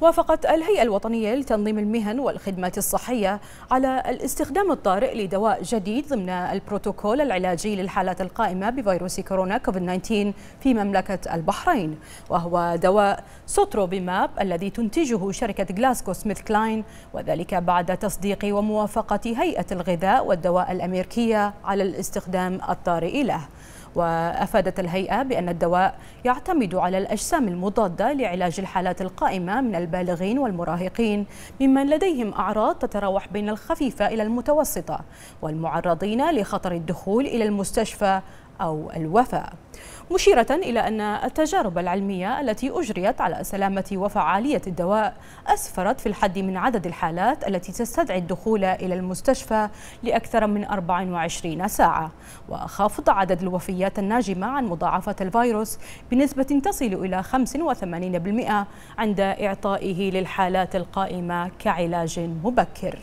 وافقت الهيئة الوطنية لتنظيم المهن والخدمات الصحية على الاستخدام الطارئ لدواء جديد ضمن البروتوكول العلاجي للحالات القائمة بفيروس كورونا كوفيد-19 في مملكة البحرين وهو دواء سوتروبيماب الذي تنتجه شركة جلاسكو سميث كلاين وذلك بعد تصديق وموافقة هيئة الغذاء والدواء الأمريكية على الاستخدام الطارئ له وأفادت الهيئة بأن الدواء يعتمد على الأجسام المضادة لعلاج الحالات القائمة من البالغين والمراهقين ممن لديهم أعراض تتراوح بين الخفيفة إلى المتوسطة والمعرضين لخطر الدخول إلى المستشفى أو الوفاة مشيرة إلى أن التجارب العلمية التي أجريت على سلامة وفعالية الدواء أسفرت في الحد من عدد الحالات التي تستدعي الدخول إلى المستشفى لأكثر من 24 ساعة وخفض عدد الوفيات الناجمة عن مضاعفة الفيروس بنسبة تصل إلى 85% عند إعطائه للحالات القائمة كعلاج مبكر